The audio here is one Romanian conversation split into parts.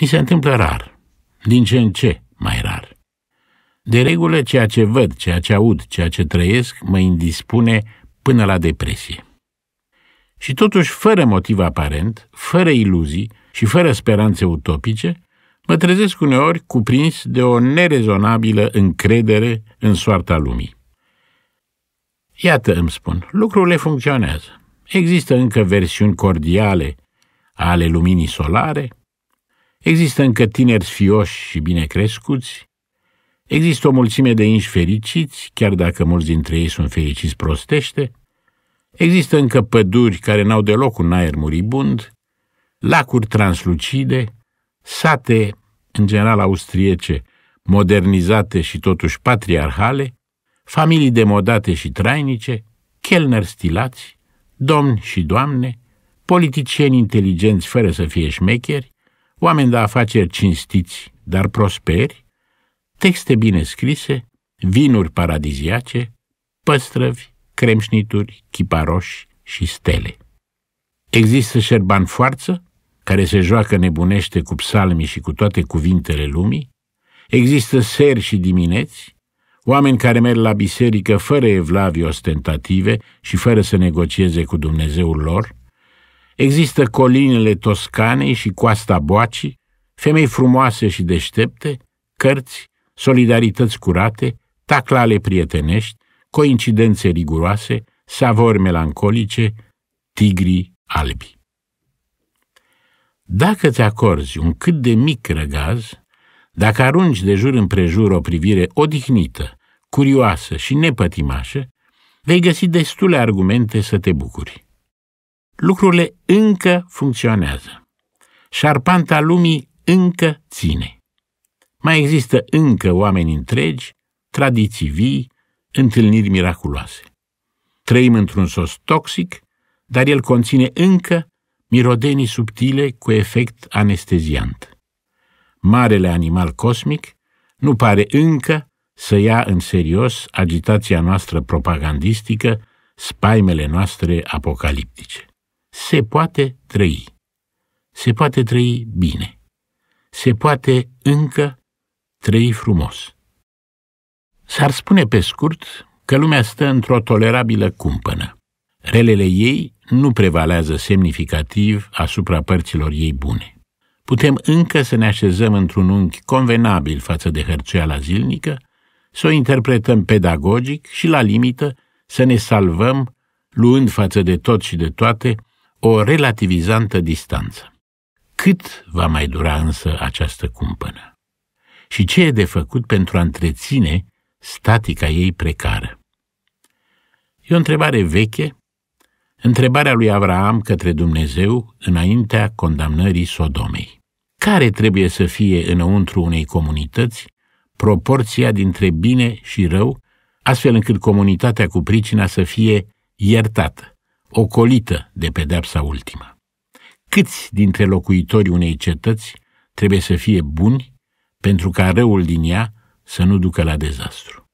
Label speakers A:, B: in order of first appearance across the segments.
A: Mi se întâmplă rar, din ce în ce mai rar. De regulă, ceea ce văd, ceea ce aud, ceea ce trăiesc, mă indispune până la depresie. Și totuși, fără motiv aparent, fără iluzii și fără speranțe utopice, mă trezesc uneori cuprins de o nerezonabilă încredere în soarta lumii. Iată, îmi spun, lucrurile funcționează. Există încă versiuni cordiale ale luminii solare, Există încă tineri fioși și bine crescuți, există o mulțime de inși fericiți, chiar dacă mulți dintre ei sunt fericiți prostește, există încă păduri care n-au deloc un aer muribund, lacuri translucide, sate, în general austriece, modernizate și totuși patriarhale, familii demodate și trainice, chelneri stilați, domni și doamne, politicieni inteligenți fără să fie șmecheri, oameni de afaceri cinstiți, dar prosperi, texte bine scrise, vinuri paradiziace, păstrăvi, cremșnituri, chiparoși și stele. Există Șerban Foarță, care se joacă nebunește cu psalmii și cu toate cuvintele lumii, există seri și dimineți, oameni care merg la biserică fără evlavii ostentative și fără să negocieze cu Dumnezeul lor, Există colinele Toscanei și coasta Boacii, femei frumoase și deștepte, cărți, solidarități curate, taclale prietenești, coincidențe riguroase, savori melancolice, tigri albi. Dacă te acorzi un cât de mic răgaz, dacă arunci de jur împrejur o privire odihnită, curioasă și nepătimașă, vei găsi destule argumente să te bucuri lucrurile încă funcționează. Șarpanta lumii încă ține. Mai există încă oameni întregi, tradiții vii, întâlniri miraculoase. Trăim într-un sos toxic, dar el conține încă mirodenii subtile cu efect anesteziant. Marele animal cosmic nu pare încă să ia în serios agitația noastră propagandistică, spaimele noastre apocaliptice se poate trăi. Se poate trăi bine. Se poate încă trăi frumos. S-ar spune pe scurt că lumea stă într-o tolerabilă cumpănă. Relele ei nu prevalează semnificativ asupra părților ei bune. Putem încă să ne așezăm într-un unghi convenabil față de hărțuiala zilnică, să o interpretăm pedagogic și, la limită, să ne salvăm, luând față de tot și de toate, o relativizantă distanță. Cât va mai dura însă această cumpănă? Și ce e de făcut pentru a întreține statica ei precară? E o întrebare veche, întrebarea lui Avraam către Dumnezeu înaintea condamnării Sodomei. Care trebuie să fie înăuntru unei comunități proporția dintre bine și rău, astfel încât comunitatea cu pricina să fie iertată? ocolită de pedepsa ultima. Câți dintre locuitorii unei cetăți trebuie să fie buni pentru ca răul din ea să nu ducă la dezastru?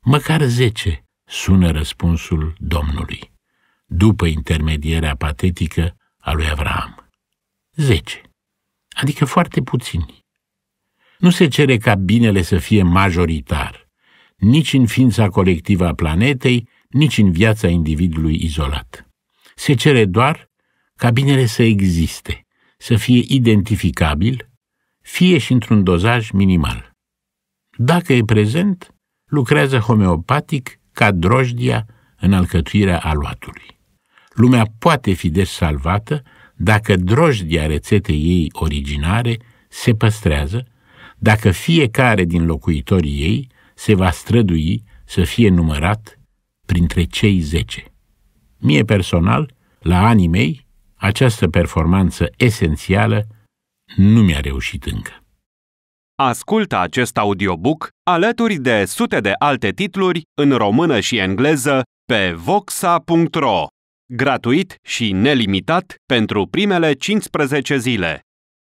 A: Măcar zece sună răspunsul Domnului, după intermedierea patetică a lui Avraam. Zece, adică foarte puțini. Nu se cere ca binele să fie majoritar, nici în ființa colectivă a planetei, nici în viața individului izolat. Se cere doar ca binele să existe, să fie identificabil, fie și într-un dozaj minimal. Dacă e prezent, lucrează homeopatic ca drojdia în alcătuirea aluatului. Lumea poate fi desalvată salvată dacă drojdia rețetei ei originare se păstrează, dacă fiecare din locuitorii ei se va strădui să fie numărat printre cei zece. Mie personal, la anii mei, această performanță esențială nu mi-a reușit încă. Ascultă acest audiobook alături de sute de alte titluri în română și engleză pe voxa.ro. Gratuit și nelimitat pentru primele 15 zile.